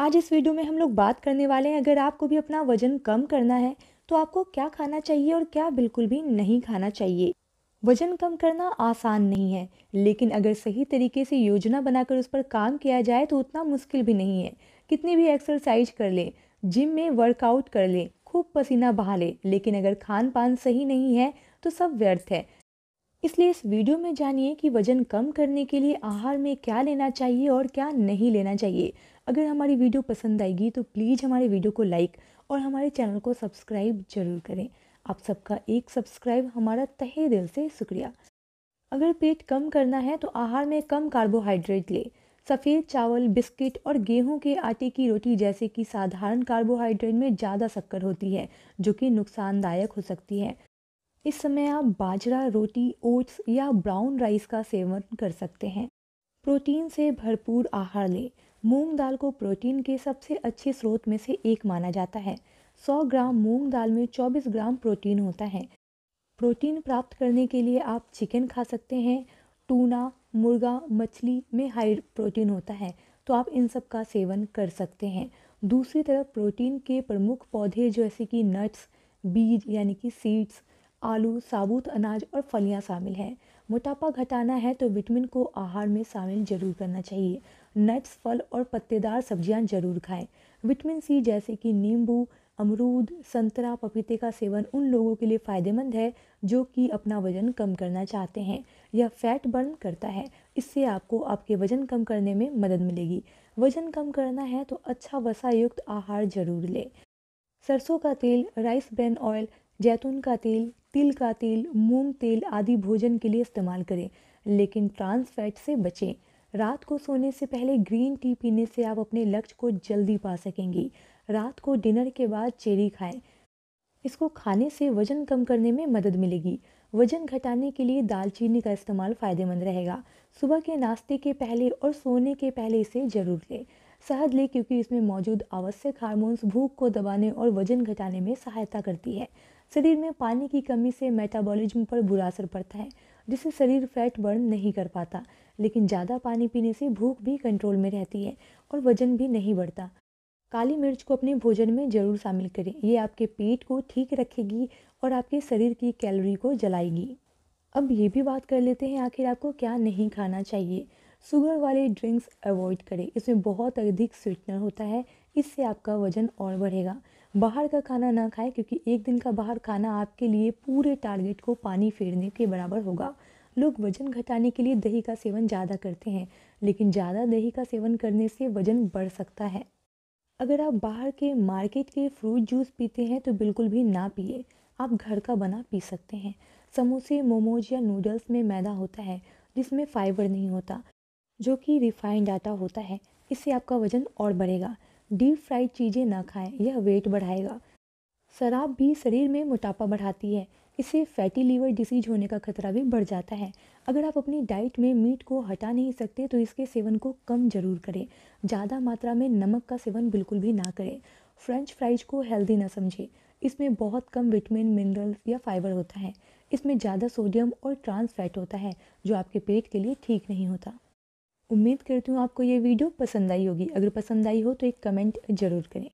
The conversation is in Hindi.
आज इस वीडियो में हम लोग बात करने वाले हैं अगर आपको भी अपना वजन कम करना है तो आपको क्या खाना चाहिए और क्या बिल्कुल भी नहीं खाना चाहिए वजन कम करना आसान नहीं है लेकिन अगर सही तरीके से योजना बनाकर उस पर काम किया जाए तो उतना मुश्किल भी नहीं है कितनी भी एक्सरसाइज कर लें जिम में वर्कआउट कर लें खूब पसीना बहा लें लेकिन अगर खान पान सही नहीं है तो सब व्यर्थ है इसलिए इस वीडियो में जानिए कि वजन कम करने के लिए आहार में क्या लेना चाहिए और क्या नहीं लेना चाहिए अगर हमारी वीडियो पसंद आएगी तो प्लीज़ हमारे वीडियो को लाइक और हमारे चैनल को सब्सक्राइब जरूर करें आप सबका एक सब्सक्राइब हमारा तहे दिल से शुक्रिया अगर पेट कम करना है तो आहार में कम कार्बोहाइड्रेट लें सफ़ेद चावल बिस्किट और गेहूं के आटे की रोटी जैसे कि साधारण कार्बोहाइड्रेट में ज़्यादा शक्कर होती है जो कि नुकसानदायक हो सकती है इस समय आप बाजरा रोटी ओट्स या ब्राउन राइस का सेवन कर सकते हैं प्रोटीन से भरपूर आहार लें मूंग दाल को प्रोटीन के सबसे अच्छे स्रोत में से एक माना जाता है 100 ग्राम मूंग दाल में 24 ग्राम प्रोटीन होता है प्रोटीन प्राप्त करने के लिए आप चिकन खा सकते हैं टूना मुर्गा मछली में हाई प्रोटीन होता है तो आप इन सब का सेवन कर सकते हैं दूसरी तरफ प्रोटीन के प्रमुख पौधे जैसे कि नट्स बीज यानी कि सीड्स आलू साबुत अनाज और फलियां शामिल हैं मोटापा घटाना है तो विटामिन को आहार में शामिल जरूर करना चाहिए नट्स फल और पत्तेदार सब्जियां जरूर खाएं विटामिन सी जैसे कि नींबू अमरूद संतरा पपीते का सेवन उन लोगों के लिए फ़ायदेमंद है जो कि अपना वजन कम करना चाहते हैं यह फैट बर्न करता है इससे आपको आपके वजन कम करने में मदद मिलेगी वजन कम करना है तो अच्छा वसा युक्त आहार जरूर लें सरसों का तेल राइस ब्रेन ऑयल जैतून का तेल तिल का तेल मूंग तेल आदि भोजन के लिए इस्तेमाल करें लेकिन ट्रांस फैट से बचें रात को सोने से पहले ग्रीन टी पीने से आप अपने लक्ष्य को जल्दी पा सकेंगी रात को डिनर के बाद चेरी खाएं इसको खाने से वजन कम करने में मदद मिलेगी वजन घटाने के लिए दालचीनी का इस्तेमाल फ़ायदेमंद रहेगा सुबह के नाश्ते के पहले और सोने के पहले इसे ज़रूर लें शहद लें क्योंकि इसमें मौजूद आवश्यक हार्मोन्स भूख को दबाने और वजन घटाने में सहायता करती है शरीर में पानी की कमी से मेटाबॉलिज्म पर बुरा असर पड़ता है जिससे शरीर फैट बर्न नहीं कर पाता लेकिन ज़्यादा पानी पीने से भूख भी कंट्रोल में रहती है और वजन भी नहीं बढ़ता काली मिर्च को अपने भोजन में जरूर शामिल करें ये आपके पेट को ठीक रखेगी और आपके शरीर की कैलोरी को जलाएगी अब ये भी बात कर लेते हैं आखिर आपको क्या नहीं खाना चाहिए शुगर वाले ड्रिंक्स अवॉइड करें इसमें बहुत अधिक स्वीटनर होता है इससे आपका वज़न और बढ़ेगा बाहर का खाना ना खाएं क्योंकि एक दिन का बाहर खाना आपके लिए पूरे टारगेट को पानी फेरने के बराबर होगा लोग वज़न घटाने के लिए दही का सेवन ज़्यादा करते हैं लेकिन ज़्यादा दही का सेवन करने से वज़न बढ़ सकता है अगर आप बाहर के मार्केट के फ्रूट जूस पीते हैं तो बिल्कुल भी ना पिए आप घर का बना पी सकते हैं समोसे मोमोज या नूडल्स में मैदा होता है जिसमें फाइबर नहीं होता जो कि रिफाइंड आटा होता है इससे आपका वज़न और बढ़ेगा डीप फ्राइड चीज़ें ना खाएं यह वेट बढ़ाएगा शराब भी शरीर में मोटापा बढ़ाती है इससे फैटी लीवर डिसीज होने का खतरा भी बढ़ जाता है अगर आप अपनी डाइट में मीट को हटा नहीं सकते तो इसके सेवन को कम जरूर करें ज़्यादा मात्रा में नमक का सेवन बिल्कुल भी ना करें फ्रेंच फ्राइज को हेल्दी ना समझें इसमें बहुत कम विटामिन मिनरल्स या फाइबर होता है इसमें ज़्यादा सोडियम और ट्रांस फैट होता है जो आपके पेट के लिए ठीक नहीं होता उम्मीद करती हूँ आपको ये वीडियो पसंद आई होगी अगर पसंद आई हो तो एक कमेंट ज़रूर करें